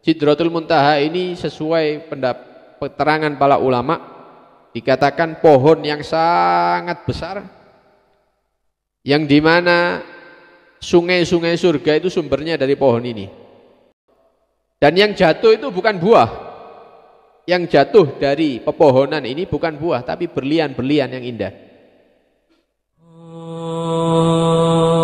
Sidratul Muntaha ini sesuai keterangan para ulama dikatakan pohon yang sangat besar yang dimana sungai-sungai surga itu sumbernya dari pohon ini. Dan yang jatuh itu bukan buah. Yang jatuh dari pepohonan ini bukan buah tapi berlian-berlian yang indah. Oh.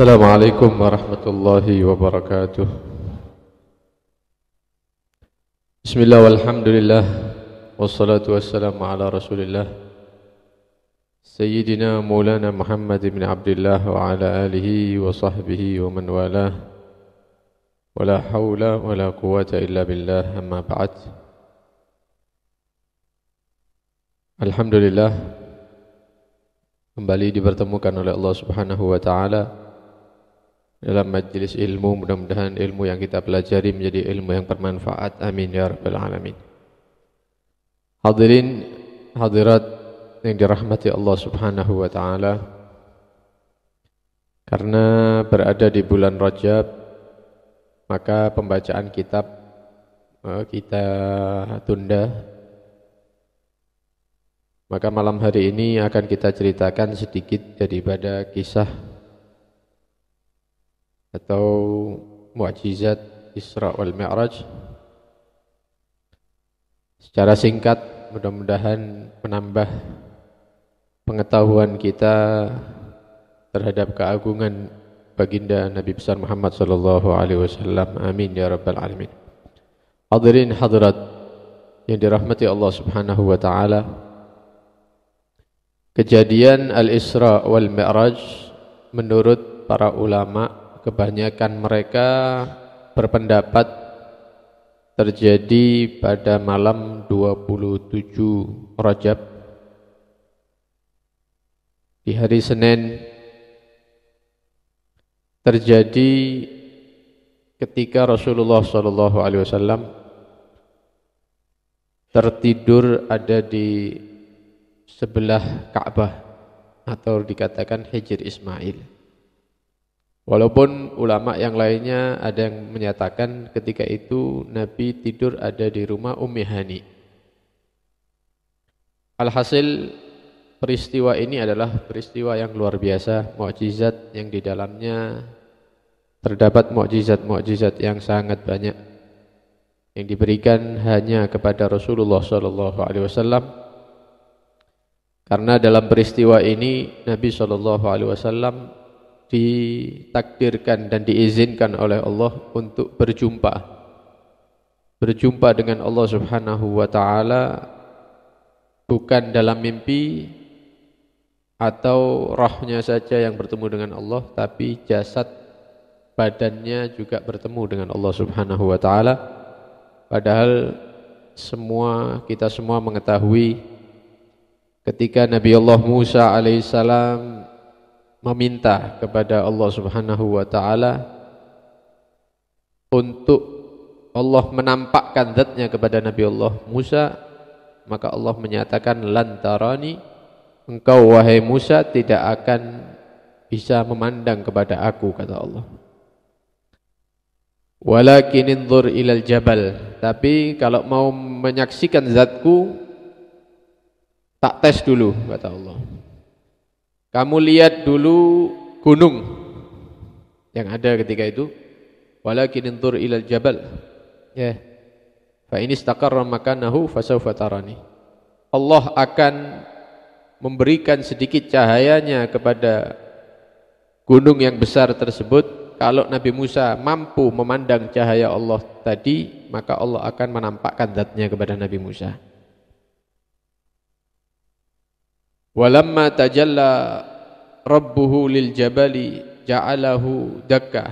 السلام عليكم ورحمة الله وبركاته بسم الله والحمد لله والصلاة والسلام على رسول الله سيدنا مولانا محمد بن عبد الله وعلى آله وصحبه ومن والاه ولا حول ولا قوة إلا بالله أما بعد الحمد لله kembali dipertemukan oleh Allah Subhanahu wa taala dalam majelis ilmu mudah-mudahan ilmu yang kita pelajari menjadi ilmu yang bermanfaat amin ya rabbal alamin hadirin hadirat yang dirahmati Allah subhanahu wa ta'ala karena berada di bulan Rajab maka pembacaan kitab eh, kita tunda maka malam hari ini akan kita ceritakan sedikit daripada kisah atau mukjizat Isra wal Mi'raj. Secara singkat mudah-mudahan menambah pengetahuan kita terhadap keagungan baginda Nabi besar Muhammad sallallahu alaihi wasallam. Amin ya rabbal alamin. Hadirin hadirat yang dirahmati Allah Subhanahu wa taala. Kejadian Al-Isra wal Mi'raj menurut para ulama kebanyakan mereka berpendapat terjadi pada malam 27 Rajab di hari Senin terjadi ketika Rasulullah Shallallahu Alaihi Wasallam tertidur ada di sebelah Ka'bah atau dikatakan Hijr Ismail. Walaupun ulama yang lainnya ada yang menyatakan ketika itu Nabi tidur ada di rumah Ummi Hani. Alhasil peristiwa ini adalah peristiwa yang luar biasa, mukjizat yang di dalamnya terdapat mukjizat-mukjizat yang sangat banyak yang diberikan hanya kepada Rasulullah sallallahu alaihi wasallam. Karena dalam peristiwa ini Nabi sallallahu alaihi wasallam ditakdirkan dan diizinkan oleh Allah untuk berjumpa berjumpa dengan Allah Subhanahu wa taala bukan dalam mimpi atau rohnya saja yang bertemu dengan Allah tapi jasad badannya juga bertemu dengan Allah Subhanahu wa taala padahal semua kita semua mengetahui ketika Nabi Allah Musa alaihissalam meminta kepada Allah Subhanahu wa taala untuk Allah menampakkan zatnya kepada Nabi Allah Musa maka Allah menyatakan lantarani engkau wahai Musa tidak akan bisa memandang kepada aku kata Allah Walakin inzur ilal jabal Tapi kalau mau menyaksikan zatku Tak tes dulu kata Allah kamu lihat dulu gunung yang ada ketika itu. Walakin intur ilal jabal. Ya. Fa ini istaqarra makanahu fasawfa tarani. Allah akan memberikan sedikit cahayanya kepada gunung yang besar tersebut. Kalau Nabi Musa mampu memandang cahaya Allah tadi, maka Allah akan menampakkan zatnya kepada Nabi Musa. walamma tajalla rabbuhu lil jabali ja'alahu dakkah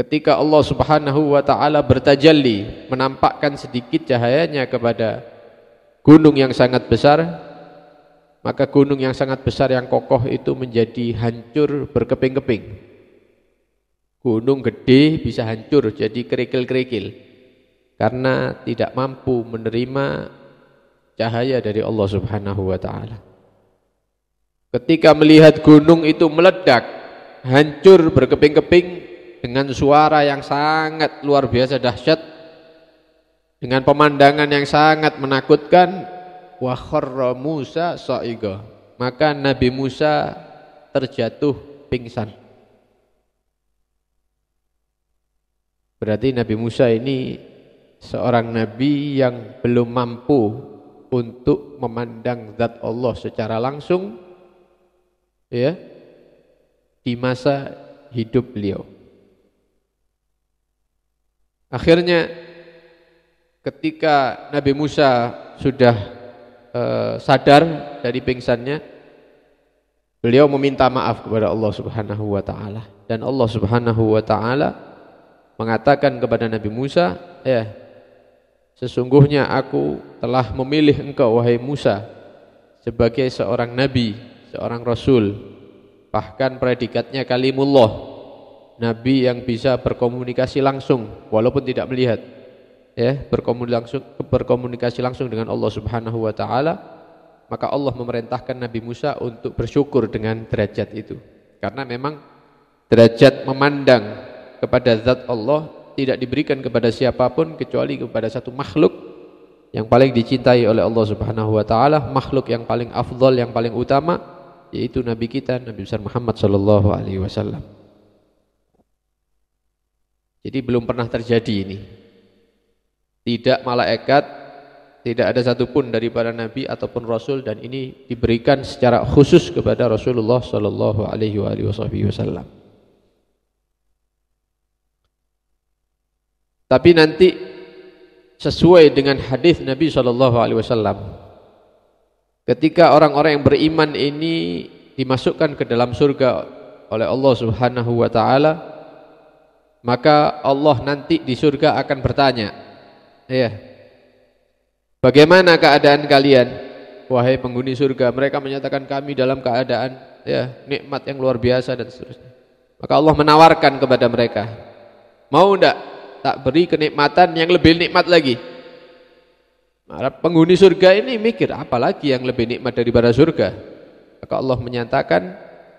ketika Allah Subhanahu wa taala bertajalli menampakkan sedikit cahayanya kepada gunung yang sangat besar maka gunung yang sangat besar yang kokoh itu menjadi hancur berkeping-keping gunung gede bisa hancur jadi kerikil-kerikil karena tidak mampu menerima cahaya dari Allah Subhanahu wa taala ketika melihat gunung itu meledak hancur berkeping-keping dengan suara yang sangat luar biasa dahsyat dengan pemandangan yang sangat menakutkan wa kharra Musa sa'iga maka Nabi Musa terjatuh pingsan berarti Nabi Musa ini seorang nabi yang belum mampu untuk memandang zat Allah secara langsung ya di masa hidup beliau. Akhirnya ketika Nabi Musa sudah e, sadar dari pingsannya, beliau meminta maaf kepada Allah Subhanahu wa taala dan Allah Subhanahu wa taala mengatakan kepada Nabi Musa, ya sesungguhnya aku telah memilih engkau wahai Musa sebagai seorang nabi seorang rasul bahkan predikatnya kalimullah nabi yang bisa berkomunikasi langsung walaupun tidak melihat ya berkomunikasi langsung berkomunikasi langsung dengan Allah Subhanahu wa taala maka Allah memerintahkan Nabi Musa untuk bersyukur dengan derajat itu karena memang derajat memandang kepada zat Allah tidak diberikan kepada siapapun kecuali kepada satu makhluk yang paling dicintai oleh Allah Subhanahu wa taala, makhluk yang paling afdol, yang paling utama yaitu Nabi kita Nabi besar Muhammad Shallallahu Alaihi Wasallam. Jadi belum pernah terjadi ini. Tidak malaikat, tidak ada satupun daripada Nabi ataupun Rasul dan ini diberikan secara khusus kepada Rasulullah Shallallahu Alaihi Wasallam. Tapi nanti sesuai dengan hadis Nabi Shallallahu Alaihi Wasallam Ketika orang-orang yang beriman ini dimasukkan ke dalam surga oleh Allah Subhanahu wa taala, maka Allah nanti di surga akan bertanya, "Ya. Bagaimana keadaan kalian wahai penghuni surga?" Mereka menyatakan kami dalam keadaan ya nikmat yang luar biasa dan seterusnya. Maka Allah menawarkan kepada mereka, "Mau enggak tak beri kenikmatan yang lebih nikmat lagi?" Penghuni surga ini mikir apalagi yang lebih nikmat daripada surga. Maka Allah menyatakan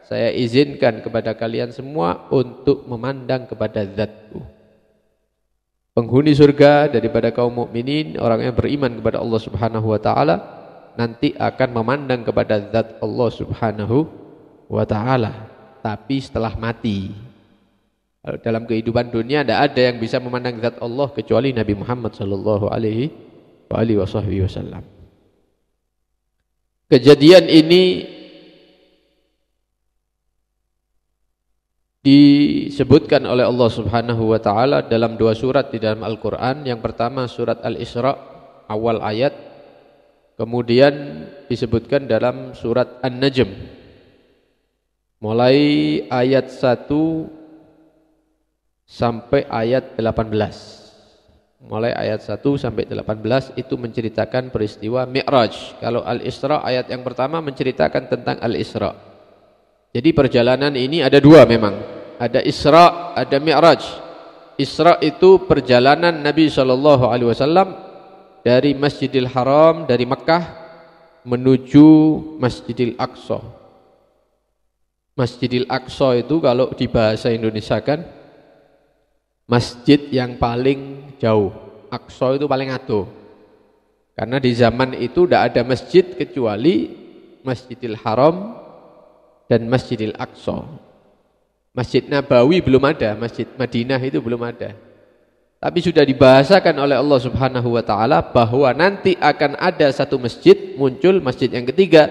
saya izinkan kepada kalian semua untuk memandang kepada zatku. Penghuni surga daripada kaum mukminin orang yang beriman kepada Allah Subhanahu wa taala nanti akan memandang kepada zat Allah Subhanahu wa taala tapi setelah mati. Dalam kehidupan dunia tidak ada yang bisa memandang zat Allah kecuali Nabi Muhammad sallallahu alaihi wa wasahbihi wasallam. Kejadian ini disebutkan oleh Allah Subhanahu wa taala dalam dua surat di dalam Al-Qur'an. Yang pertama surat Al-Isra awal ayat kemudian disebutkan dalam surat An-Najm. Mulai ayat 1 sampai ayat 18 mulai ayat 1 sampai 18 itu menceritakan peristiwa Mi'raj. Kalau Al-Isra ayat yang pertama menceritakan tentang Al-Isra. Jadi perjalanan ini ada dua memang. Ada Isra, ada Mi'raj. Isra itu perjalanan Nabi Shallallahu alaihi wasallam dari Masjidil Haram dari Mekah menuju Masjidil Aqsa. Masjidil Aqsa itu kalau di bahasa Indonesia kan masjid yang paling jauh. Aqsa itu paling atuh Karena di zaman itu tidak ada masjid kecuali Masjidil Haram dan Masjidil Aqsa. Masjid Nabawi belum ada, Masjid Madinah itu belum ada. Tapi sudah dibahasakan oleh Allah Subhanahu wa taala bahwa nanti akan ada satu masjid muncul masjid yang ketiga.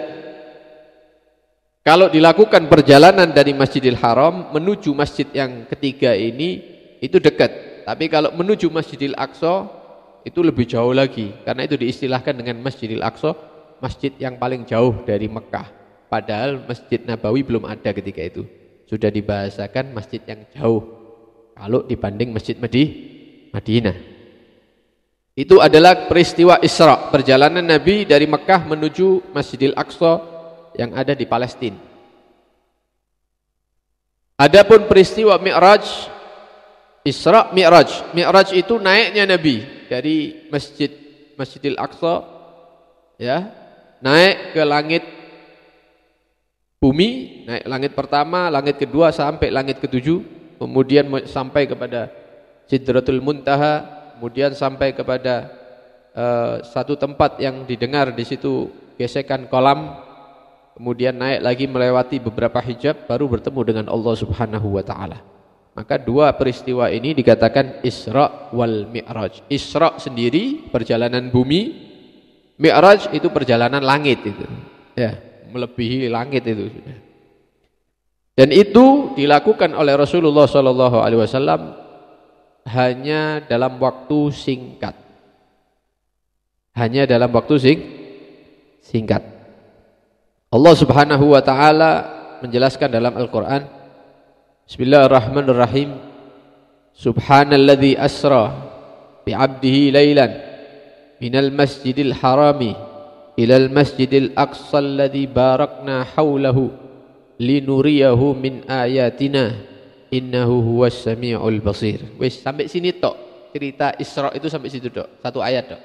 Kalau dilakukan perjalanan dari Masjidil Haram menuju masjid yang ketiga ini itu dekat tapi kalau menuju Masjidil Aqsa itu lebih jauh lagi karena itu diistilahkan dengan Masjidil Aqsa, masjid yang paling jauh dari Mekah. Padahal Masjid Nabawi belum ada ketika itu. Sudah dibahasakan masjid yang jauh kalau dibanding Masjid Madinah. Itu adalah peristiwa Isra, perjalanan Nabi dari Mekah menuju Masjidil Aqsa yang ada di Palestina. Adapun peristiwa Mi'raj Isra Mi'raj. Mi'raj itu naiknya Nabi dari Masjid Masjidil Aqsa ya, naik ke langit bumi, naik langit pertama, langit kedua sampai langit ketujuh, kemudian sampai kepada Sidratul Muntaha, kemudian sampai kepada uh, satu tempat yang didengar di situ gesekan kolam, kemudian naik lagi melewati beberapa hijab baru bertemu dengan Allah Subhanahu wa taala. Maka dua peristiwa ini dikatakan Isra wal Mi'raj. Isra sendiri perjalanan bumi, Mi'raj itu perjalanan langit itu. Ya, melebihi langit itu sudah. Dan itu dilakukan oleh Rasulullah SAW Alaihi Wasallam hanya dalam waktu singkat. Hanya dalam waktu sing singkat. Allah Subhanahu Wa Taala menjelaskan dalam Al Quran Bismillahirrahmanirrahim. Subhanalladzi asra bi 'abdihi lailan minal masjidil harami ilal masjidil aqsa alladzi barakna haulahu linuriyahu min ayatina innahu huwas samiul basir. Wis sampai sini tok. Cerita Isra itu sampai situ tok. Satu ayat tok.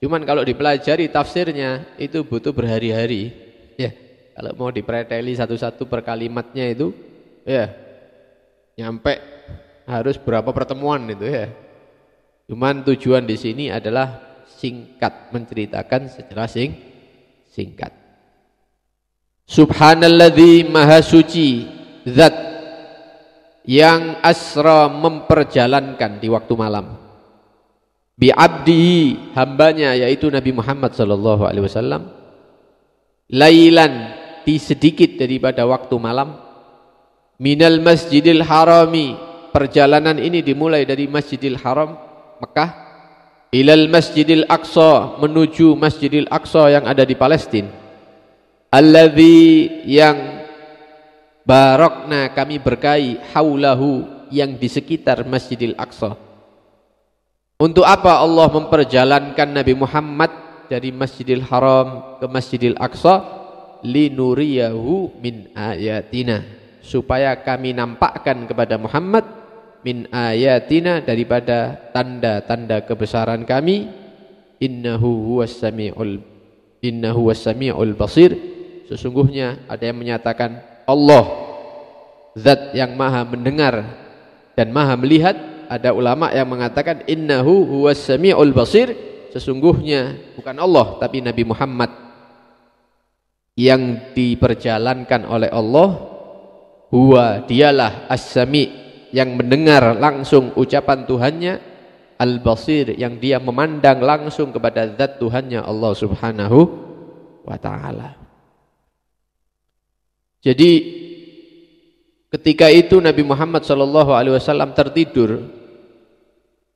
Cuman kalau dipelajari tafsirnya itu butuh berhari-hari. Ya. Kalau mau dipreteli satu-satu per kalimatnya itu ya nyampe harus berapa pertemuan itu ya. Cuman tujuan di sini adalah singkat menceritakan secara sing singkat. Subhanalladzi maha suci zat yang asra memperjalankan di waktu malam. Bi abdi hambanya yaitu Nabi Muhammad sallallahu alaihi wasallam lailan di sedikit daripada waktu malam minal masjidil harami perjalanan ini dimulai dari masjidil haram Mekah ilal masjidil aqsa menuju masjidil aqsa yang ada di Palestina. alladhi yang barokna kami berkahi haulahu yang di sekitar masjidil aqsa untuk apa Allah memperjalankan Nabi Muhammad dari masjidil haram ke masjidil aqsa linuriyahu min ayatina supaya kami nampakkan kepada Muhammad min ayatina daripada tanda-tanda kebesaran kami innahu huwas samiul innahu was samiul basir sesungguhnya ada yang menyatakan Allah zat yang maha mendengar dan maha melihat ada ulama yang mengatakan innahu huwas samiul basir sesungguhnya bukan Allah tapi Nabi Muhammad yang diperjalankan oleh Allah huwa dialah as-sami yang mendengar langsung ucapan Tuhannya al-basir yang dia memandang langsung kepada zat Tuhannya Allah Subhanahu wa taala. Jadi ketika itu Nabi Muhammad sallallahu alaihi wasallam tertidur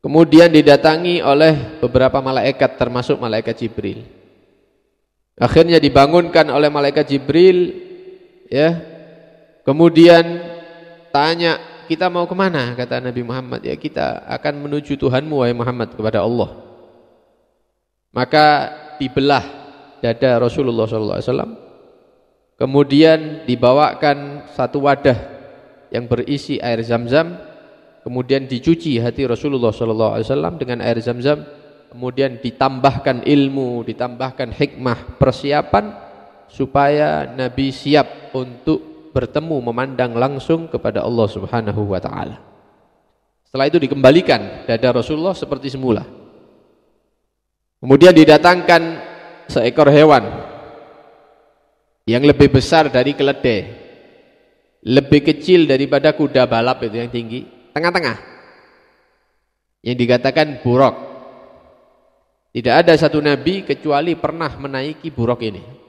kemudian didatangi oleh beberapa malaikat termasuk malaikat Jibril. Akhirnya dibangunkan oleh malaikat Jibril ya Kemudian tanya, kita mau kemana? Kata Nabi Muhammad, ya kita akan menuju Tuhanmu, wahai Muhammad, kepada Allah. Maka dibelah dada Rasulullah SAW. Kemudian dibawakan satu wadah yang berisi air zam-zam. Kemudian dicuci hati Rasulullah SAW dengan air zam-zam. Kemudian ditambahkan ilmu, ditambahkan hikmah, persiapan supaya Nabi siap untuk bertemu memandang langsung kepada Allah Subhanahu wa taala. Setelah itu dikembalikan dada Rasulullah seperti semula. Kemudian didatangkan seekor hewan yang lebih besar dari keledai. Lebih kecil daripada kuda balap itu yang tinggi, tengah-tengah. Yang dikatakan buruk. Tidak ada satu nabi kecuali pernah menaiki buruk ini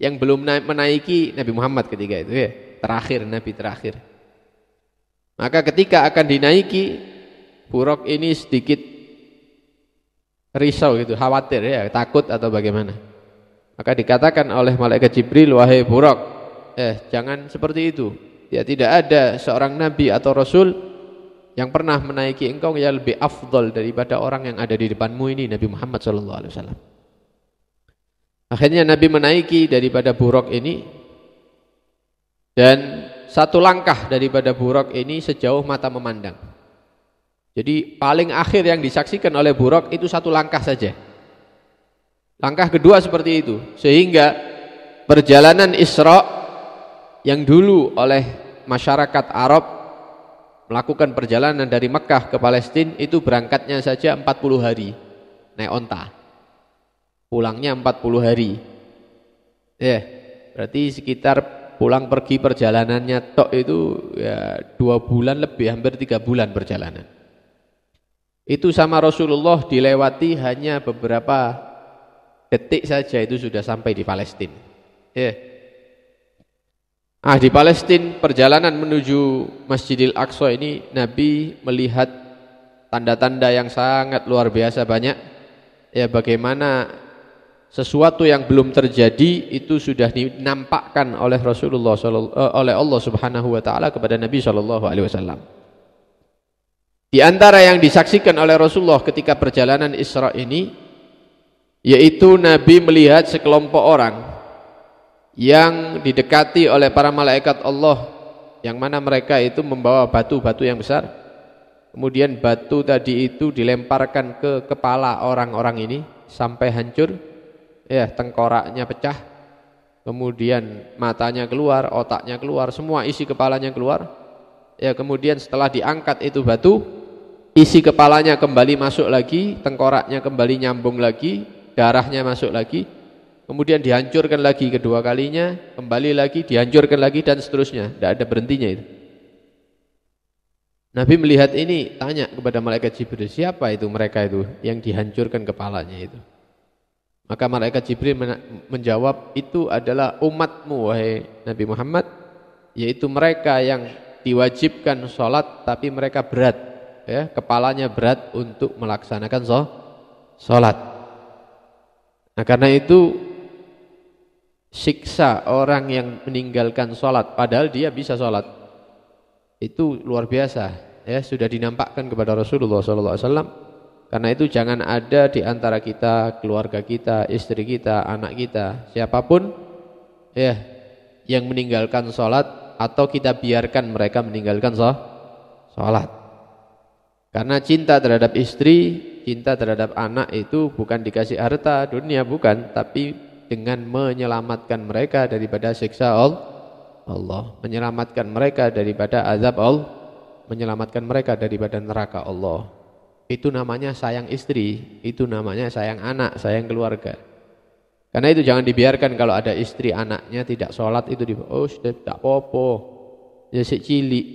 yang belum menaiki Nabi Muhammad ketika itu ya terakhir Nabi terakhir maka ketika akan dinaiki buruk ini sedikit risau gitu khawatir ya takut atau bagaimana maka dikatakan oleh malaikat Jibril wahai buruk eh jangan seperti itu ya tidak ada seorang nabi atau rasul yang pernah menaiki engkau yang lebih afdol daripada orang yang ada di depanmu ini Nabi Muhammad Shallallahu alaihi wasallam Akhirnya Nabi menaiki daripada buruk ini dan satu langkah daripada buruk ini sejauh mata memandang. Jadi paling akhir yang disaksikan oleh buruk itu satu langkah saja. Langkah kedua seperti itu. Sehingga perjalanan Isra yang dulu oleh masyarakat Arab melakukan perjalanan dari Mekah ke Palestina itu berangkatnya saja 40 hari naik onta. Pulangnya 40 hari. Ya, berarti sekitar pulang pergi perjalanannya tok itu ya dua bulan lebih hampir tiga bulan perjalanan itu sama Rasulullah dilewati hanya beberapa detik saja itu sudah sampai di Palestina ya yeah. ah di Palestina perjalanan menuju Masjidil Aqsa ini Nabi melihat tanda-tanda yang sangat luar biasa banyak ya bagaimana sesuatu yang belum terjadi itu sudah dinampakkan oleh Rasulullah eh, oleh Allah Subhanahu wa taala kepada Nabi sallallahu alaihi wasallam. Di antara yang disaksikan oleh Rasulullah ketika perjalanan Isra ini yaitu Nabi melihat sekelompok orang yang didekati oleh para malaikat Allah yang mana mereka itu membawa batu-batu yang besar. Kemudian batu tadi itu dilemparkan ke kepala orang-orang ini sampai hancur ya tengkoraknya pecah, kemudian matanya keluar, otaknya keluar, semua isi kepalanya keluar. Ya kemudian setelah diangkat itu batu, isi kepalanya kembali masuk lagi, tengkoraknya kembali nyambung lagi, darahnya masuk lagi, kemudian dihancurkan lagi kedua kalinya, kembali lagi, dihancurkan lagi dan seterusnya, tidak ada berhentinya itu. Nabi melihat ini, tanya kepada malaikat Jibril, siapa itu mereka itu yang dihancurkan kepalanya itu? Maka malaikat Jibril menjawab, itu adalah umatmu wahai Nabi Muhammad, yaitu mereka yang diwajibkan sholat tapi mereka berat, ya, kepalanya berat untuk melaksanakan sholat. Nah karena itu siksa orang yang meninggalkan sholat, padahal dia bisa sholat, itu luar biasa, ya sudah dinampakkan kepada Rasulullah SAW karena itu jangan ada di antara kita, keluarga kita, istri kita, anak kita, siapapun ya yang meninggalkan sholat atau kita biarkan mereka meninggalkan sholat. Karena cinta terhadap istri, cinta terhadap anak itu bukan dikasih harta dunia bukan, tapi dengan menyelamatkan mereka daripada siksa Allah, menyelamatkan mereka daripada azab Allah, menyelamatkan mereka daripada neraka Allah. Itu namanya sayang istri, itu namanya sayang anak, sayang keluarga. Karena itu jangan dibiarkan kalau ada istri anaknya tidak sholat itu di oh sudah tidak popo, ya si cilik.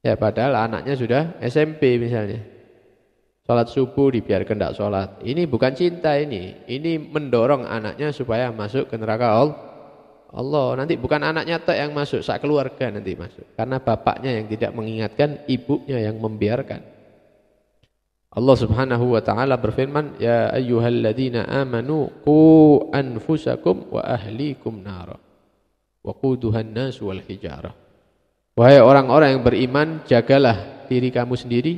Ya padahal anaknya sudah SMP misalnya. Sholat subuh dibiarkan tidak sholat. Ini bukan cinta ini. Ini mendorong anaknya supaya masuk ke neraka Allah. Allah nanti bukan anaknya tak yang masuk sak keluarga nanti masuk karena bapaknya yang tidak mengingatkan ibunya yang membiarkan Allah Subhanahu wa taala berfirman, "Ya ayyuhalladzina amanu qu anfusakum wa ahlikum nar." Waquduhan nas wal hijarah. Wahai orang-orang yang beriman, jagalah diri kamu sendiri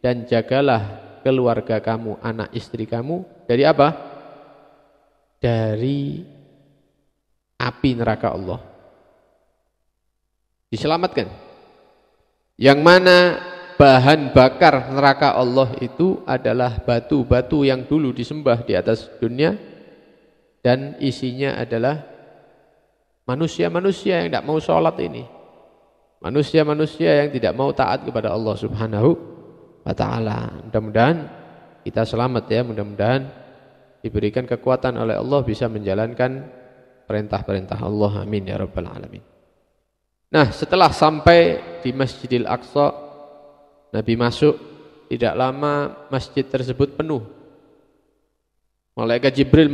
dan jagalah keluarga kamu, anak istri kamu dari apa? Dari api neraka Allah. Diselamatkan. Yang mana bahan bakar neraka Allah itu adalah batu-batu yang dulu disembah di atas dunia dan isinya adalah manusia-manusia yang tidak mau sholat ini manusia-manusia yang tidak mau taat kepada Allah subhanahu wa ta'ala mudah-mudahan kita selamat ya mudah-mudahan diberikan kekuatan oleh Allah bisa menjalankan perintah-perintah Allah amin ya rabbal alamin nah setelah sampai di Masjidil Aqsa Nabi masuk, tidak lama masjid tersebut penuh. Malaikat Jibril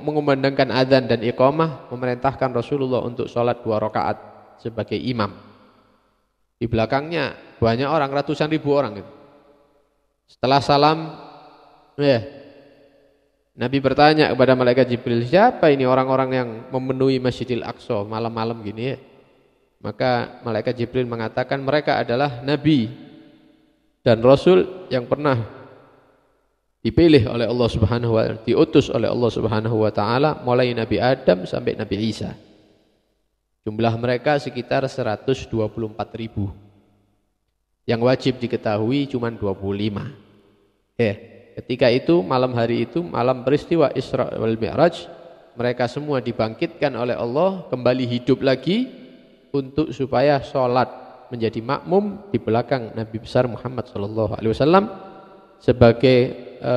mengumandangkan azan dan iqamah, memerintahkan Rasulullah untuk sholat dua rakaat sebagai imam. Di belakangnya banyak orang, ratusan ribu orang. Setelah salam, ya, Nabi bertanya kepada malaikat Jibril, siapa ini orang-orang yang memenuhi Masjidil Aqsa malam-malam gini ya? Maka malaikat Jibril mengatakan mereka adalah nabi dan rasul yang pernah dipilih oleh Allah Subhanahu wa diutus oleh Allah Subhanahu wa taala mulai Nabi Adam sampai Nabi Isa. Jumlah mereka sekitar 124 ribu. Yang wajib diketahui cuma 25. Eh, ketika itu malam hari itu malam peristiwa Isra wal Mi'raj mereka semua dibangkitkan oleh Allah kembali hidup lagi untuk supaya sholat menjadi makmum di belakang Nabi besar Muhammad Shallallahu Alaihi Wasallam sebagai e,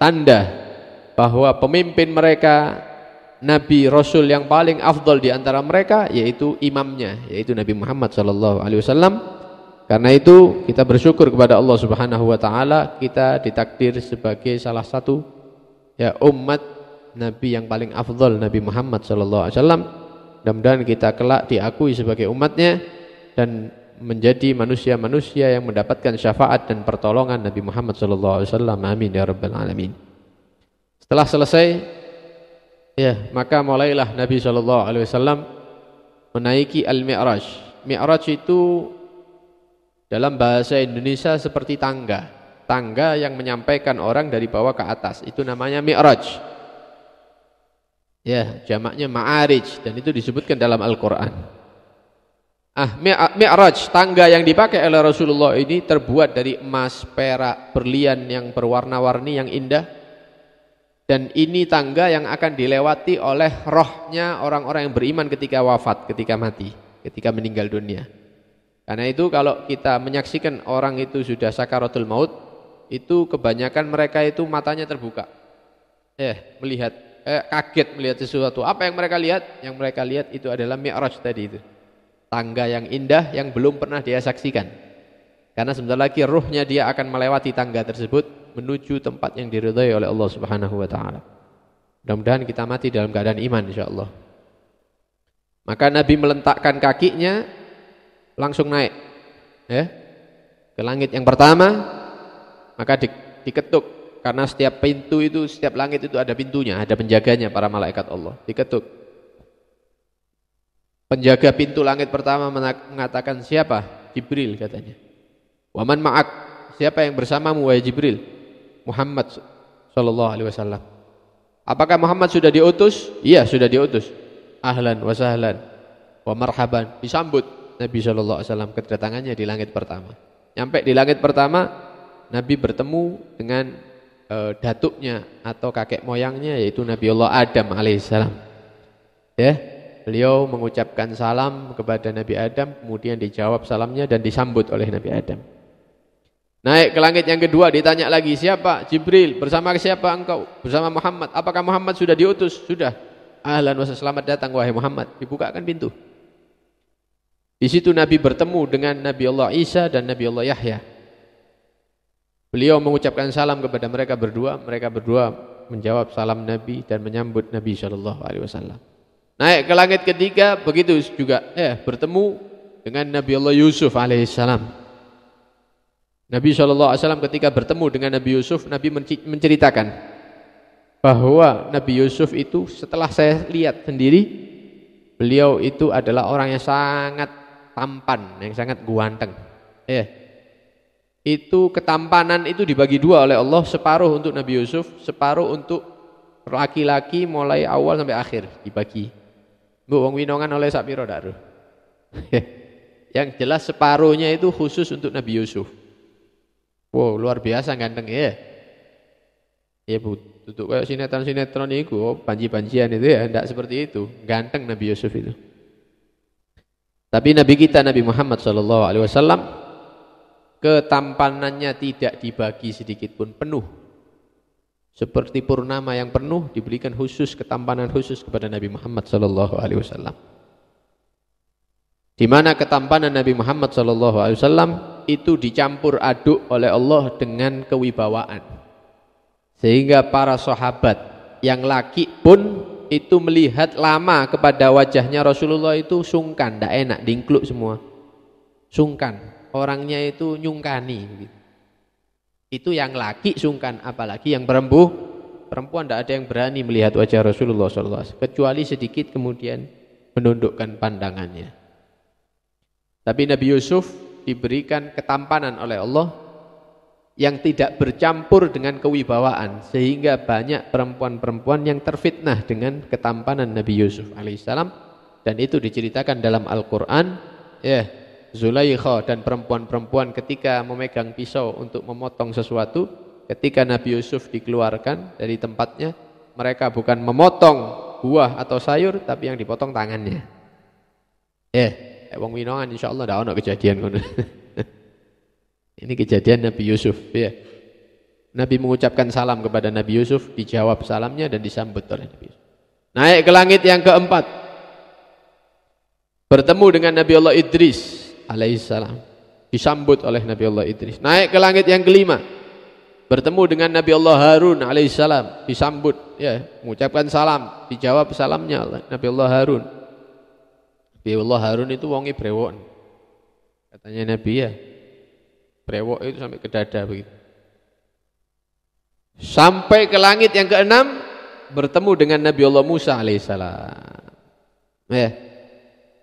tanda bahwa pemimpin mereka Nabi Rasul yang paling afdol di antara mereka yaitu imamnya yaitu Nabi Muhammad Shallallahu Alaihi Wasallam karena itu kita bersyukur kepada Allah Subhanahu Wa Taala kita ditakdir sebagai salah satu ya umat Nabi yang paling afdol Nabi Muhammad Shallallahu Alaihi Wasallam mudah kita kelak diakui sebagai umatnya dan menjadi manusia-manusia yang mendapatkan syafaat dan pertolongan Nabi Muhammad SAW. Amin ya rabbal alamin. Setelah selesai, ya maka mulailah Nabi SAW menaiki al-mi'raj. Mi'raj itu dalam bahasa Indonesia seperti tangga. Tangga yang menyampaikan orang dari bawah ke atas. Itu namanya mi'raj. Ya, jamaknya ma'arij dan itu disebutkan dalam Al-Qur'an. Ah, ah, Mi'raj, tangga yang dipakai oleh Rasulullah ini terbuat dari emas, perak, berlian yang berwarna-warni yang indah. Dan ini tangga yang akan dilewati oleh rohnya orang-orang yang beriman ketika wafat, ketika mati, ketika meninggal dunia. Karena itu kalau kita menyaksikan orang itu sudah sakaratul maut, itu kebanyakan mereka itu matanya terbuka. Eh, melihat, eh, kaget melihat sesuatu. Apa yang mereka lihat? Yang mereka lihat itu adalah mi'raj tadi itu Tangga yang indah yang belum pernah dia saksikan. Karena sebentar lagi ruhnya dia akan melewati tangga tersebut menuju tempat yang diridhai oleh Allah Subhanahu wa taala. Mudah-mudahan kita mati dalam keadaan iman insyaallah. Maka Nabi meletakkan kakinya langsung naik ya ke langit yang pertama maka di, diketuk karena setiap pintu itu setiap langit itu ada pintunya, ada penjaganya para malaikat Allah. Diketuk Penjaga pintu langit pertama mengatakan siapa? Jibril katanya. Waman ma'ak, siapa yang bersamamu wahai Jibril? Muhammad sallallahu alaihi wasallam. Apakah Muhammad sudah diutus? Iya, sudah diutus. Ahlan wa sahlan wa marhaban, disambut Nabi sallallahu alaihi wasallam kedatangannya di langit pertama. Nyampe di langit pertama, Nabi bertemu dengan e, datuknya atau kakek moyangnya yaitu Nabi Allah Adam alaihissalam. Ya beliau mengucapkan salam kepada Nabi Adam, kemudian dijawab salamnya dan disambut oleh Nabi Adam. Naik ke langit yang kedua ditanya lagi siapa? Jibril. Bersama siapa engkau? Bersama Muhammad. Apakah Muhammad sudah diutus? Sudah. Ahlan wa selamat datang wahai Muhammad. Dibukakan pintu. Di situ Nabi bertemu dengan Nabi Allah Isa dan Nabi Allah Yahya. Beliau mengucapkan salam kepada mereka berdua. Mereka berdua menjawab salam Nabi dan menyambut Nabi Shallallahu Alaihi Wasallam. Naik ke langit ketiga begitu juga eh bertemu dengan Nabi Allah Yusuf alaihissalam. Nabi SAW ketika bertemu dengan Nabi Yusuf, Nabi menceritakan bahwa Nabi Yusuf itu setelah saya lihat sendiri, beliau itu adalah orang yang sangat tampan, yang sangat guanteng. Eh, itu ketampanan itu dibagi dua oleh Allah, separuh untuk Nabi Yusuf, separuh untuk laki-laki mulai awal sampai akhir dibagi. Bu wong winongan oleh sapiro daru dak Yang jelas separuhnya itu khusus untuk Nabi Yusuf. Wow, luar biasa ganteng ya. Ya Bu, tutup sinetron-sinetron itu, oh, panji-panjian itu ya, tidak seperti itu. Ganteng Nabi Yusuf itu. Tapi Nabi kita Nabi Muhammad Shallallahu Alaihi Wasallam ketampanannya tidak dibagi sedikit pun penuh seperti purnama yang penuh diberikan khusus ketampanan khusus kepada Nabi Muhammad sallallahu alaihi wasallam. Di mana ketampanan Nabi Muhammad sallallahu alaihi wasallam itu dicampur aduk oleh Allah dengan kewibawaan. Sehingga para sahabat yang laki pun itu melihat lama kepada wajahnya Rasulullah itu sungkan, tidak enak, dingkluk semua. Sungkan, orangnya itu nyungkani. Gitu. Itu yang laki sungkan, apalagi yang perempuan. Perempuan tidak ada yang berani melihat wajah Rasulullah SAW, kecuali sedikit kemudian menundukkan pandangannya. Tapi Nabi Yusuf diberikan ketampanan oleh Allah yang tidak bercampur dengan kewibawaan sehingga banyak perempuan-perempuan yang terfitnah dengan ketampanan Nabi Yusuf alaihissalam dan itu diceritakan dalam Al-Qur'an ya Zulaikha dan perempuan-perempuan ketika memegang pisau untuk memotong sesuatu, ketika Nabi Yusuf dikeluarkan dari tempatnya, mereka bukan memotong buah atau sayur, tapi yang dipotong tangannya. Eh, wong winongan insyaallah ndak ono kejadian ngono. Ini kejadian Nabi Yusuf, ya. Nabi mengucapkan salam kepada Nabi Yusuf, dijawab salamnya dan disambut oleh Nabi Yusuf. Naik ke langit yang keempat. Bertemu dengan Nabi Allah Idris alaihissalam disambut oleh Nabi Allah Idris naik ke langit yang kelima bertemu dengan Nabi Allah Harun alaihissalam disambut ya mengucapkan salam dijawab salamnya oleh Nabi Allah Harun Nabi Allah Harun itu wongi brewon katanya Nabi ya brewok itu sampai ke dada begitu sampai ke langit yang keenam bertemu dengan Nabi Allah Musa alaihissalam ya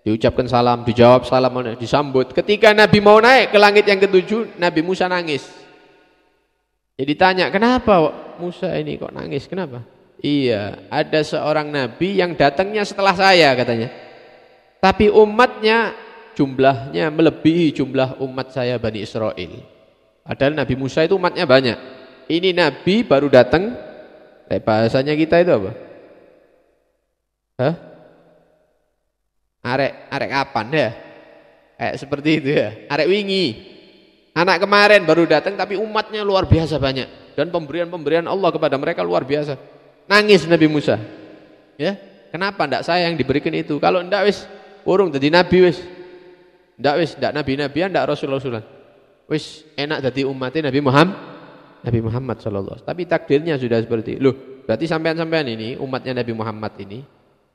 diucapkan salam, dijawab salam, disambut. Ketika Nabi mau naik ke langit yang ketujuh, Nabi Musa nangis. Jadi tanya, kenapa Musa ini kok nangis, kenapa? Iya, ada seorang Nabi yang datangnya setelah saya katanya. Tapi umatnya jumlahnya melebihi jumlah umat saya Bani Israel. Padahal Nabi Musa itu umatnya banyak. Ini Nabi baru datang, bahasanya kita itu apa? Hah? Arek arek kapan ya? Kayak eh, seperti itu ya. Arek wingi. Anak kemarin baru datang tapi umatnya luar biasa banyak dan pemberian-pemberian Allah kepada mereka luar biasa. Nangis Nabi Musa. Ya, kenapa ndak saya yang diberikan itu? Kalau ndak wis urung jadi nabi wis. Ndak wis ndak nabi-nabian ndak rasul-rasulan. Wis enak jadi umatnya Nabi Muhammad. Nabi Muhammad saw Tapi takdirnya sudah seperti. Loh, berarti sampean-sampean ini umatnya Nabi Muhammad ini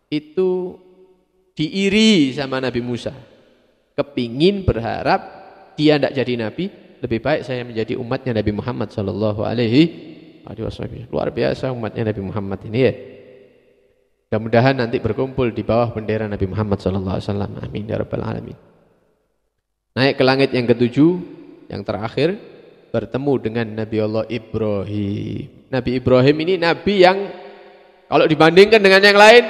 itu diiri sama Nabi Musa. Kepingin berharap dia tidak jadi Nabi, lebih baik saya menjadi umatnya Nabi Muhammad Shallallahu Alaihi Wasallam. Luar biasa umatnya Nabi Muhammad ini ya. Mudah-mudahan nanti berkumpul di bawah bendera Nabi Muhammad Shallallahu Alaihi Wasallam. Amin ya Rabbal Alamin. Naik ke langit yang ketujuh, yang terakhir, bertemu dengan Nabi Allah Ibrahim. Nabi Ibrahim ini Nabi yang kalau dibandingkan dengan yang lain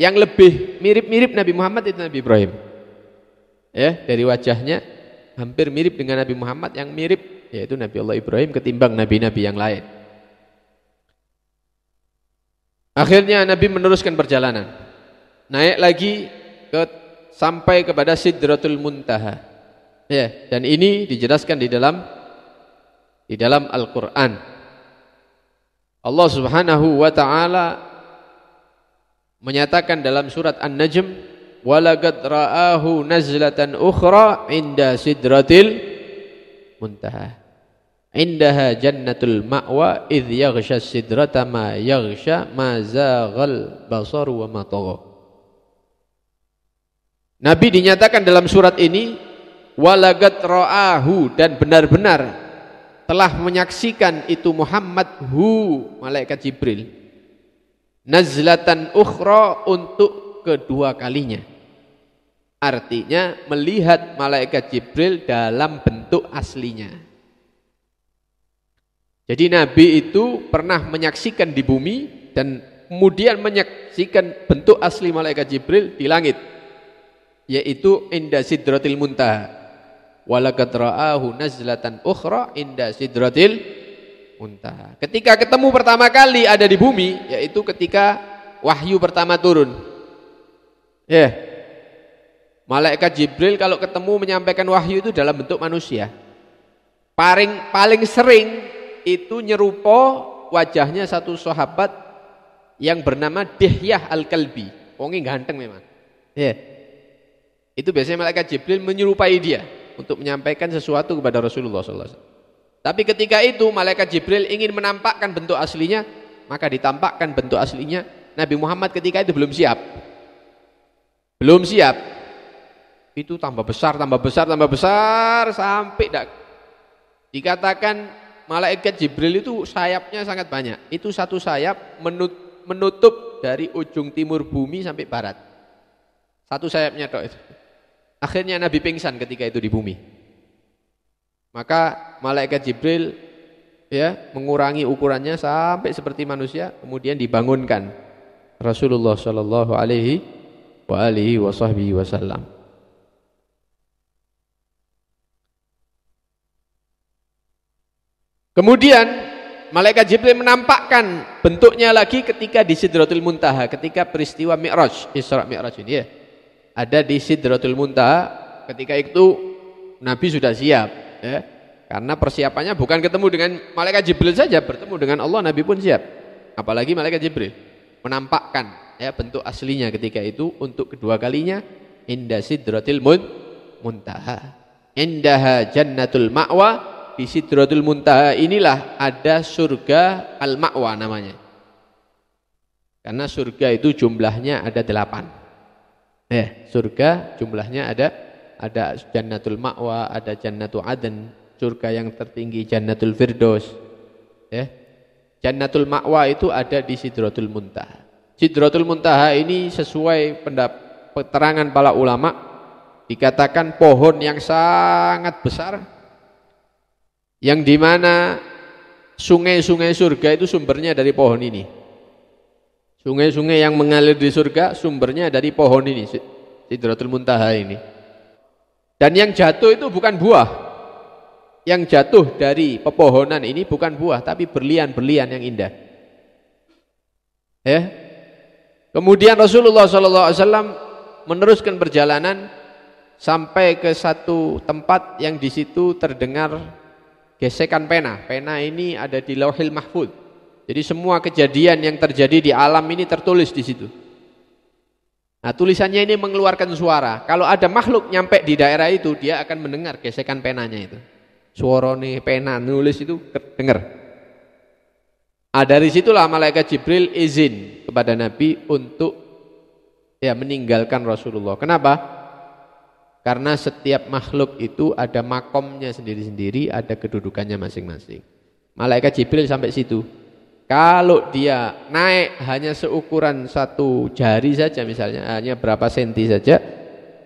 yang lebih mirip-mirip Nabi Muhammad itu Nabi Ibrahim. Ya, dari wajahnya hampir mirip dengan Nabi Muhammad yang mirip yaitu Nabi Allah Ibrahim ketimbang nabi-nabi yang lain. Akhirnya Nabi meneruskan perjalanan. Naik lagi ke sampai kepada Sidratul Muntaha. Ya, dan ini dijelaskan di dalam di dalam Al-Qur'an. Allah Subhanahu wa taala menyatakan dalam surat An-Najm walaqad ra'ahu nazlatan ukhra inda sidratil muntaha indaha jannatul ma'wa idh yaghsha sidrata ma yaghsha ma zaghal basar wa ma tagha Nabi dinyatakan dalam surat ini walaqad ra'ahu dan benar-benar telah menyaksikan itu Muhammad hu malaikat Jibril Nazlatan ukhra untuk kedua kalinya. Artinya melihat malaikat Jibril dalam bentuk aslinya. Jadi Nabi itu pernah menyaksikan di bumi dan kemudian menyaksikan bentuk asli malaikat Jibril di langit. Yaitu inda sidratil muntaha. Walakat ra'ahu nazlatan ukhra inda sidratil muntaha unta. Ketika ketemu pertama kali ada di bumi, yaitu ketika wahyu pertama turun. Ya. Yeah. Malaikat Jibril kalau ketemu menyampaikan wahyu itu dalam bentuk manusia. Paling paling sering itu nyerupo wajahnya satu sahabat yang bernama Dihyah Al-Kalbi. Wongi ganteng memang. Ya. Yeah. Itu biasanya malaikat Jibril menyerupai dia untuk menyampaikan sesuatu kepada Rasulullah sallallahu tapi ketika itu malaikat Jibril ingin menampakkan bentuk aslinya, maka ditampakkan bentuk aslinya. Nabi Muhammad ketika itu belum siap. Belum siap. Itu tambah besar, tambah besar, tambah besar sampai dak. dikatakan malaikat Jibril itu sayapnya sangat banyak. Itu satu sayap menutup dari ujung timur bumi sampai barat. Satu sayapnya dok itu. Akhirnya Nabi pingsan ketika itu di bumi. Maka malaikat Jibril ya mengurangi ukurannya sampai seperti manusia kemudian dibangunkan Rasulullah sallallahu alaihi wa alihi washabihi wasallam. Kemudian malaikat Jibril menampakkan bentuknya lagi ketika di Sidratul Muntaha, ketika peristiwa Mi'raj, Isra Mi'raj ini ya. Ada di Sidratul Muntaha, ketika itu Nabi sudah siap ya. Karena persiapannya bukan ketemu dengan malaikat Jibril saja, bertemu dengan Allah Nabi pun siap. Apalagi malaikat Jibril menampakkan ya bentuk aslinya ketika itu untuk kedua kalinya inda sidratil mun muntaha. Indaha jannatul ma'wa di sidratul muntaha inilah ada surga al-ma'wa namanya. Karena surga itu jumlahnya ada delapan. Eh, surga jumlahnya ada ada Jannatul Ma'wa, ada Jannatul Aden, surga yang tertinggi Jannatul firdos. Ya. Jannatul Ma'wa itu ada di Sidratul Muntaha. Sidratul Muntaha ini sesuai penerangan para ulama dikatakan pohon yang sangat besar yang dimana sungai-sungai surga itu sumbernya dari pohon ini. Sungai-sungai yang mengalir di surga sumbernya dari pohon ini, Sidratul Muntaha ini. Dan yang jatuh itu bukan buah. Yang jatuh dari pepohonan ini bukan buah, tapi berlian-berlian yang indah. Ya. Kemudian Rasulullah SAW meneruskan perjalanan sampai ke satu tempat yang di situ terdengar gesekan pena. Pena ini ada di Lauhil Mahfud. Jadi semua kejadian yang terjadi di alam ini tertulis di situ. Nah, tulisannya ini mengeluarkan suara. Kalau ada makhluk nyampe di daerah itu, dia akan mendengar gesekan penanya itu. Suarone pena nulis itu dengar. Ah dari situlah malaikat Jibril izin kepada Nabi untuk ya meninggalkan Rasulullah. Kenapa? Karena setiap makhluk itu ada makomnya sendiri-sendiri, ada kedudukannya masing-masing. Malaikat Jibril sampai situ. Kalau dia naik hanya seukuran satu jari saja misalnya, hanya berapa senti saja,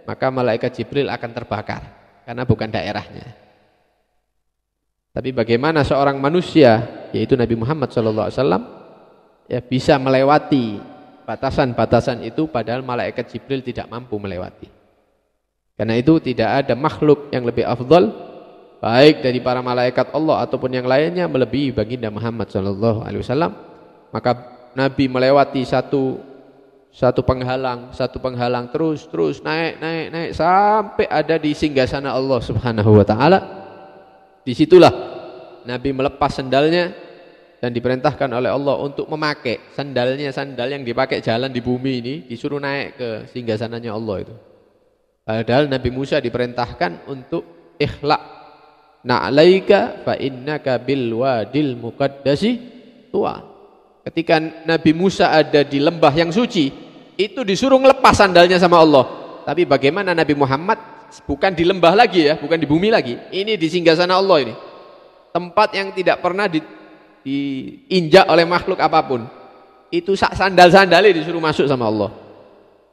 maka malaikat Jibril akan terbakar karena bukan daerahnya. Tapi bagaimana seorang manusia, yaitu Nabi Muhammad SAW, ya bisa melewati batasan-batasan itu padahal malaikat Jibril tidak mampu melewati. Karena itu tidak ada makhluk yang lebih afdol baik dari para malaikat Allah ataupun yang lainnya melebihi baginda Muhammad sallallahu alaihi wasallam maka nabi melewati satu satu penghalang satu penghalang terus terus naik naik naik sampai ada di singgasana Allah Subhanahu wa taala disitulah nabi melepas sendalnya dan diperintahkan oleh Allah untuk memakai sendalnya sandal yang dipakai jalan di bumi ini disuruh naik ke singgasananya Allah itu padahal Nabi Musa diperintahkan untuk ikhlak na'laika fa innaka bil wadil muqaddasi tua. Ketika Nabi Musa ada di lembah yang suci, itu disuruh ngelepas sandalnya sama Allah. Tapi bagaimana Nabi Muhammad bukan di lembah lagi ya, bukan di bumi lagi. Ini di singgah sana Allah ini. Tempat yang tidak pernah di, diinjak oleh makhluk apapun. Itu sak sandal-sandalnya disuruh masuk sama Allah.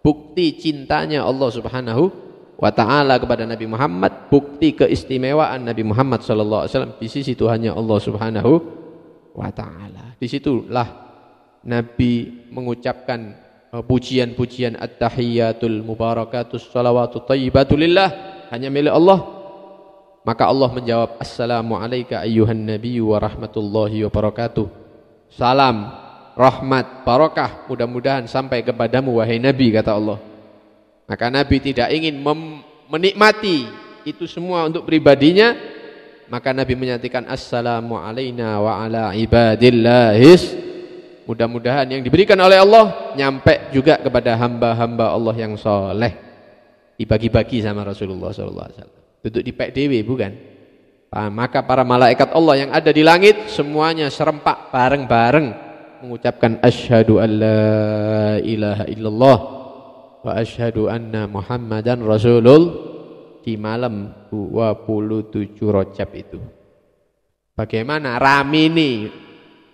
Bukti cintanya Allah Subhanahu wa taala kepada Nabi Muhammad bukti keistimewaan Nabi Muhammad sallallahu alaihi wasallam di sisi Tuhannya Allah Subhanahu wa taala. Di situlah Nabi mengucapkan eh, pujian-pujian at-tahiyyatul mubarakatus salawatu thayyibatu lillah hanya milik Allah. Maka Allah menjawab assalamu alayka ayyuhan nabiyyu wa rahmatullahi wa barakatuh. Salam, rahmat, barokah. mudah-mudahan sampai kepadamu wahai nabi kata Allah. Maka Nabi tidak ingin menikmati itu semua untuk pribadinya. Maka Nabi menyatakan assalamu alaina wa ala ibadillahis. Mudah-mudahan yang diberikan oleh Allah nyampe juga kepada hamba-hamba Allah yang soleh. Dibagi-bagi sama Rasulullah SAW. Tutup di pek dewi bukan? Ah, maka para malaikat Allah yang ada di langit semuanya serempak bareng-bareng mengucapkan asyhadu alla ilaha illallah wa asyhadu anna Muhammadan Rasulul di malam 27 rojab itu. Bagaimana ramini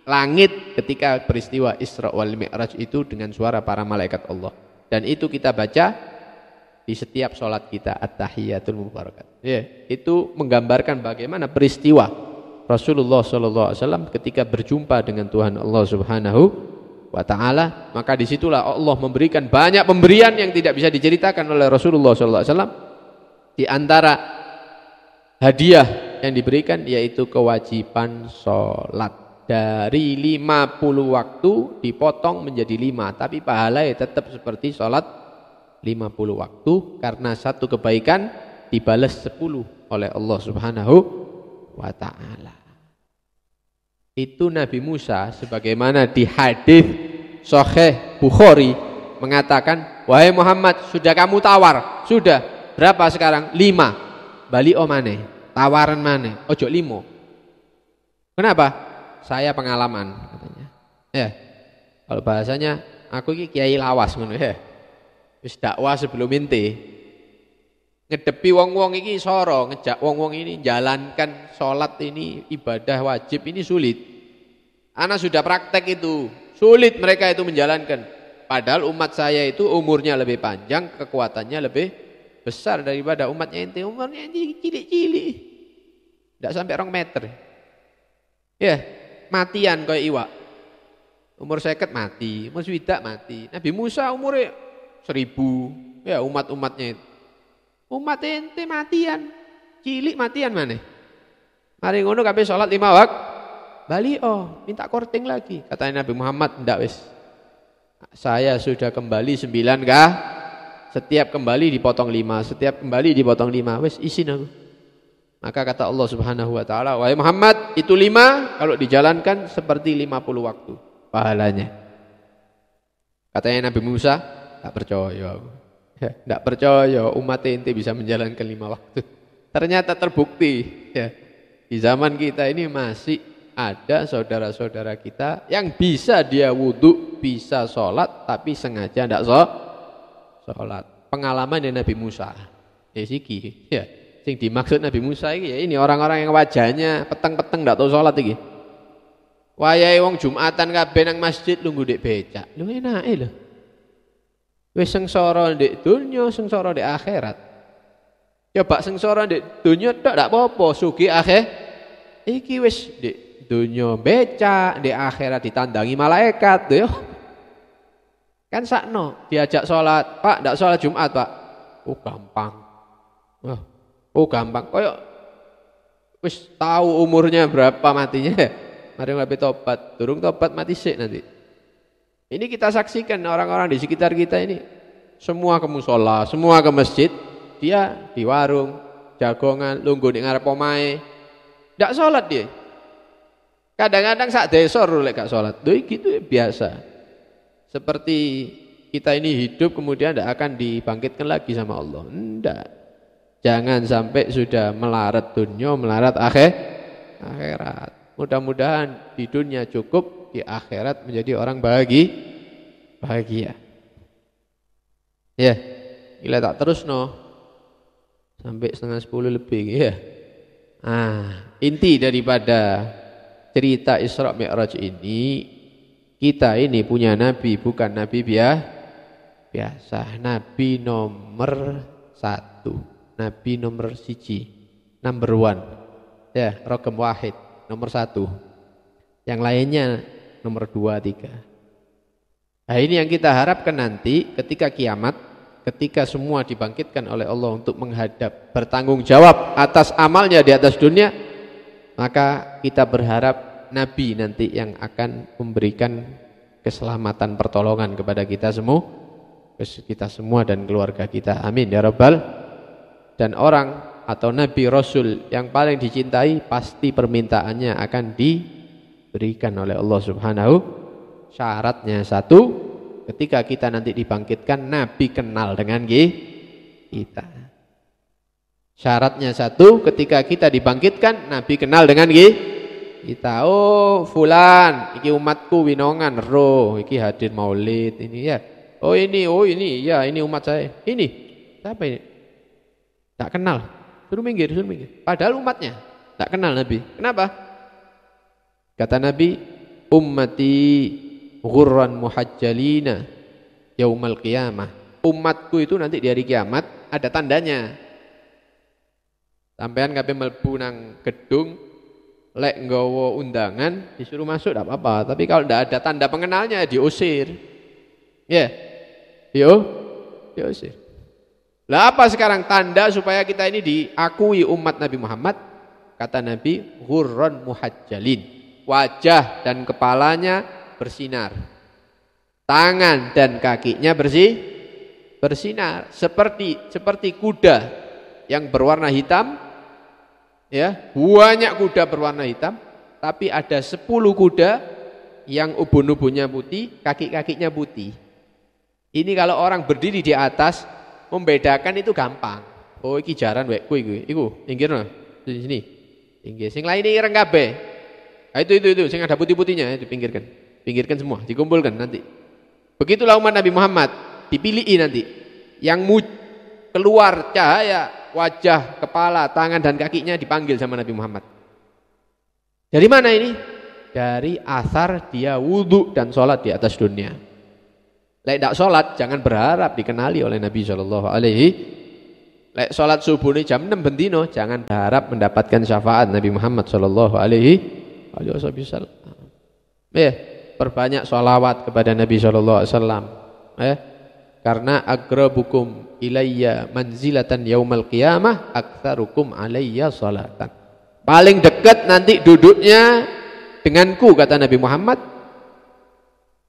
langit ketika peristiwa Isra wal Mi'raj itu dengan suara para malaikat Allah. Dan itu kita baca di setiap sholat kita at-tahiyatul mubarakat. ya, itu menggambarkan bagaimana peristiwa Rasulullah SAW ketika berjumpa dengan Tuhan Allah Subhanahu wa taala, maka disitulah Allah memberikan banyak pemberian yang tidak bisa diceritakan oleh Rasulullah SAW Di antara hadiah yang diberikan yaitu kewajiban sholat dari 50 waktu dipotong menjadi 5 tapi ya tetap seperti sholat 50 waktu karena satu kebaikan dibalas 10 oleh Allah subhanahu wa ta'ala itu Nabi Musa sebagaimana di hadis Sahih Bukhari mengatakan wahai Muhammad sudah kamu tawar sudah berapa sekarang lima Bali omane oh, tawaran mana ojo limo kenapa saya pengalaman katanya ya kalau bahasanya aku ki kiai lawas ngono ya wis dakwah sebelum inti ngedepi wong-wong ini soro ngejak wong-wong ini jalankan sholat ini ibadah wajib ini sulit anak sudah praktek itu sulit mereka itu menjalankan padahal umat saya itu umurnya lebih panjang kekuatannya lebih besar daripada umatnya ente umurnya ini cilik-cilik tidak sampai rong meter ya matian kayak iwak umur seket mati umur swidak mati Nabi Musa umurnya seribu ya umat-umatnya itu Umat ente matian, cilik matian mana? Mari ngono kabeh sholat lima waktu, Bali oh, minta korting lagi. Katanya Nabi Muhammad, ndak wes. Saya sudah kembali sembilan kah? Setiap kembali dipotong lima, setiap kembali dipotong lima. wes isin aku. Maka kata Allah Subhanahu wa taala, "Wahai Muhammad, itu lima kalau dijalankan seperti lima puluh waktu pahalanya." Katanya Nabi Musa, tak percaya aku. Ya, tidak percaya umat ente bisa menjalankan lima waktu. Ternyata terbukti ya. Di zaman kita ini masih ada saudara-saudara kita yang bisa dia wudhu, bisa sholat, tapi sengaja tidak sholat. Pengalaman dari ya Nabi Musa. Ya, siki. Ya. Sing dimaksud Nabi Musa ini, ya ini orang-orang yang wajahnya peteng-peteng tidak tahu sholat ini. Wayai wong Jumatan kabeh nang masjid lungguh dek becak. Lu enak eh, lho. Wis sengsara ndek dunya, sengsara ndek akhirat. Coba sengsara ndek dunya tak dak apa-apa, sugih akhir. Iki wis ndek dunya becak, ndek akhirat ditandangi malaikat yo. Kan sakno diajak sholat Pak, ndak sholat Jumat, Pak. Oh, gampang. Oh, oh gampang. Koyok wis tahu umurnya berapa matinya. Mari nglapi tobat, durung tobat mati sik nanti. Ini kita saksikan orang-orang di sekitar kita ini semua ke musola, semua ke masjid, dia di warung, jagongan, lunggu di ngarep omahe. Ndak sholat dia. Kadang-kadang sak desor oleh gak sholat, tuh gitu biasa. Seperti kita ini hidup kemudian tidak akan dibangkitkan lagi sama Allah. Tidak. Jangan sampai sudah melarat dunia, melarat akhir, akhirat. Mudah-mudahan di dunia cukup, di akhirat menjadi orang bahagi, bahagia. Ya, gila tak terus no. Sampai setengah sepuluh lebih ya. Ah, inti daripada cerita Isra Mi'raj ini kita ini punya nabi bukan nabi biasa biasa nabi nomor satu nabi nomor siji number one ya rokem wahid nomor satu yang lainnya nomor dua, tiga. Nah ini yang kita harapkan nanti ketika kiamat, ketika semua dibangkitkan oleh Allah untuk menghadap, bertanggung jawab atas amalnya di atas dunia, maka kita berharap Nabi nanti yang akan memberikan keselamatan pertolongan kepada kita semua, kita semua dan keluarga kita. Amin ya Rabbal. Dan orang atau Nabi Rasul yang paling dicintai pasti permintaannya akan di diberikan oleh Allah Subhanahu syaratnya satu ketika kita nanti dibangkitkan Nabi kenal dengan kita syaratnya satu ketika kita dibangkitkan Nabi kenal dengan kita oh fulan iki umatku winongan roh iki hadir maulid ini ya oh ini oh ini ya ini umat saya ini siapa ini tak kenal suruh minggir suruh minggir padahal umatnya tak kenal Nabi kenapa Kata Nabi, ummati ghurran muhajjalina yaumal qiyamah. Umatku itu nanti di hari kiamat ada tandanya. Sampean kabeh mlebu nang gedung lek nggawa undangan disuruh masuk tidak apa-apa, tapi kalau tidak ada tanda pengenalnya diusir. Ya. Yeah. Yo. Diusir. Lah apa sekarang tanda supaya kita ini diakui umat Nabi Muhammad? Kata Nabi, ghurran muhajjalin wajah dan kepalanya bersinar. Tangan dan kakinya bersih bersinar seperti seperti kuda yang berwarna hitam ya, banyak kuda berwarna hitam tapi ada 10 kuda yang ubun-ubunnya putih, kaki-kakinya putih. Ini kalau orang berdiri di atas membedakan itu gampang. Oh iki jaran wek kuwi Iku, pinggirno. Di sini. Pinggir. Sing lain ireng kabeh. Nah, itu itu itu sing ada putih-putihnya ya, dipinggirkan. Pinggirkan semua, dikumpulkan nanti. Begitulah umat Nabi Muhammad dipilihi nanti. Yang mu keluar cahaya wajah, kepala, tangan dan kakinya dipanggil sama Nabi Muhammad. Dari mana ini? Dari asar dia wudhu dan sholat di atas dunia. Lek tidak sholat, jangan berharap dikenali oleh Nabi Shallallahu Alaihi. Lek sholat subuh ini jam 6 bentino, jangan berharap mendapatkan syafaat Nabi Muhammad Shallallahu Alaihi ya bisa. Eh, perbanyak sholawat kepada Nabi Shallallahu Alaihi Wasallam. Eh, karena agrabukum ilayya manzilatan yaumal qiyamah aktsarukum alayya salatan. Paling dekat nanti duduknya denganku kata Nabi Muhammad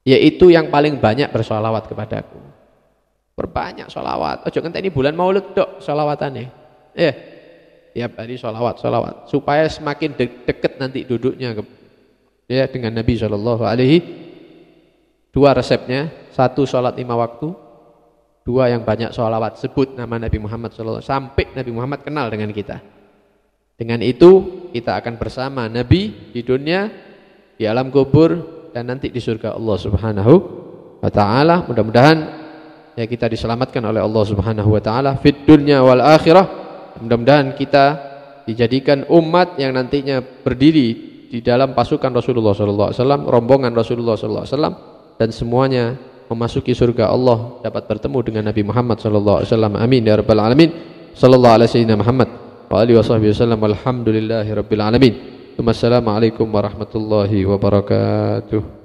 yaitu yang paling banyak bersolawat kepadaku. Perbanyak solawat. Ojo oh, ngenteni bulan Maulid tok solawatannya. Eh, tiap ya, hari sholawat sholawat supaya semakin de deket nanti duduknya ke, ya dengan Nabi Shallallahu Alaihi dua resepnya satu sholat lima waktu dua yang banyak sholawat sebut nama Nabi Muhammad saw sampai Nabi Muhammad kenal dengan kita dengan itu kita akan bersama Nabi di dunia di alam kubur dan nanti di surga Allah Subhanahu wa taala mudah-mudahan ya kita diselamatkan oleh Allah Subhanahu wa taala fit dunia wal akhirah Mudah-mudahan kita dijadikan umat yang nantinya berdiri di dalam pasukan Rasulullah SAW, rombongan Rasulullah SAW, dan semuanya memasuki surga Allah dapat bertemu dengan Nabi Muhammad SAW. Amin ya rabbal alamin. Sallallahu alaihi wasallam Muhammad wa alihi wasallam. Alhamdulillahirabbil alamin. Wassalamualaikum warahmatullahi wabarakatuh.